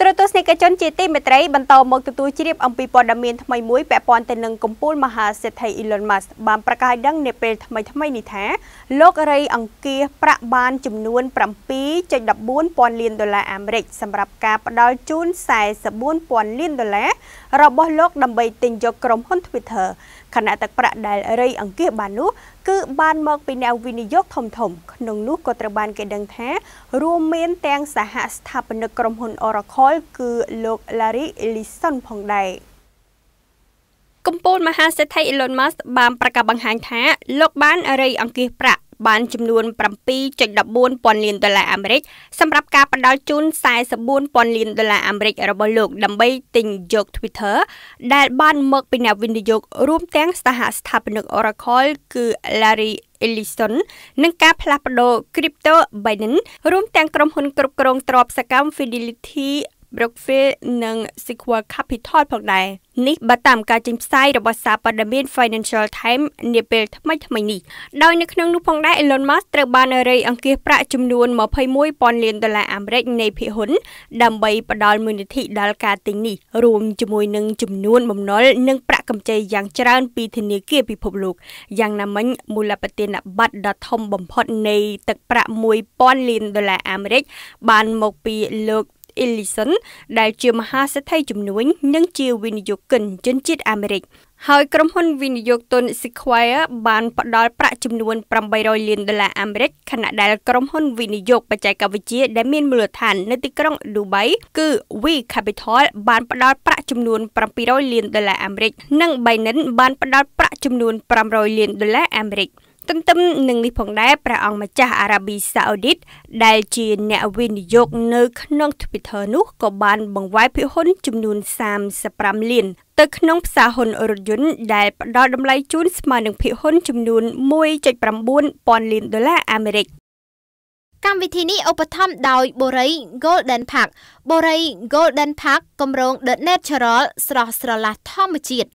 ទ្រទស្សនិកជនជាទីមេត្រីបន្តមកទទួលជ្រាបអំពីព័ត៌មានថ្មីមួយពាក់ព័ន្ធទៅនឹងកំពូលមហាសេដ្ឋី Elon Musk បានប្រកាសដឹងនាពេលថ្មីថ្មីនេះថាលោករៃអង្គាសប្រាក់បានចំនួន7.14,000លានដុល្លារអាមេរិក សម្រាប់ការផ្ដល់ជូន44,000លានដុល្លាររបស់លោកដើម្បីទិញយកក្រុមហ៊ុន Twitter ខណៈទឹកប្រាក់ដែលរៃអង្គាសបាននោះ គឺបានមកពីអ្នកវិនិយោគធំធំក្នុងនោះក៏ត្រូវបានគេដឹងថារួមមានទាំងសហស្ថាបនិកក្រុមហ៊ុន Oracle លគឺលោក Larry Ellison ផងដែរកម្ពុជាមហាសេដ្ឋី Elon Musk បានប្រកាសបង្ហាញថាលោកបានរៃអង្គាសប្រាក់បានចំនួន7.14ពាន់លានដុល្លារអាមេរិក សម្រាប់ការផ្ដល់ជូន44ពាន់លានដុល្លារអាមេរិករបស់លោកដើម្បីទិញយក Twitter ដែលបានមកពីអ្នកវិនិយោគរួមទាំងសហស្ថាបនិក Oracle គឺ Larry Ellison និងការ ផ្លាស់ប្ដូរ Crypto Binance រួមទាំងក្រុមហ៊ុនគ្រប់គ្រងទ្រព្យសកម្ម Fidelity Brookfield និង Sequoia Capital ផងដែរនេះបើតាមការចេញផ្សាយរបស់សារព័ត៌មាន Financial Times នាពេលថ្មីថ្មីនេះដោយនៅក្នុងនោះផងដែរ Elon Musk ត្រូវបានរៃអង្គាសប្រាក់ចំនួន21,000លានដុល្លារអាមេរិកនៃភាគហ៊ុន ដើម្បីផ្ដល់មូលនិធិដល់ការទិញនេះរួមជាមួយនឹងចំនួនបំណុលនិងប្រាក់កម្ចីយ៉ាងច្រើនពីធនាគារពិភពលោកយ៉ាងណាមិញមូលបទានប័ត្រដ៏ធំបំផុតនៃទឹកប្រាក់1,000លានដុល្លារអាមេរិក បានមកពីលោក Ellison ដែលជាមហាសេដ្ឋីជំនួញនិងជាវិនិយោគិនជនជាតិអាមេរិក ហើយក្រុមហ៊ុន វិនិយោគទុន Sequoia បានផ្ដល់ប្រាក់ចំនួន800លានដុល្លារអាមេរិកខណៈដែលក្រុមហ៊ុនវិនិយោគបច្ចេកវិទ្យាដែលមានមូលដ្ឋាននៅទីក្រុង Dubai គឺ V Capital បានផ្ដល់ប្រាក់ចំនួន700លានដុល្លារអាមេរិកនិង Binance បានផ្ដល់ប្រាក់ចំនួន500លានដុល្លារអាមេរិក។ទន្ទឹមនឹងនេះផងដែរព្រះអង្គម្ចាស់អារ៉ាប៊ីសាអូឌីតដែលជាអ្នកវិនិយោគនៅ ក្នុង Twitter នោះក៏បាន បង្វែរភាគហ៊ុន ចំនួន35លាន ទៅក្នុងផ្សារហ៊ុនរថយន្តដែលផ្ដល់តម្លៃជូនស្មើនឹងភាគហ៊ុន ចំនួន1.9ពាន់លានដុល្លារអាមេរិក កម្មវិធីនេះឧបត្ថម្ភដោយ Borei Golden Park Borei Golden Park គម្រោង The Natural ស្រស់ស្រឡះធម្មជាតិ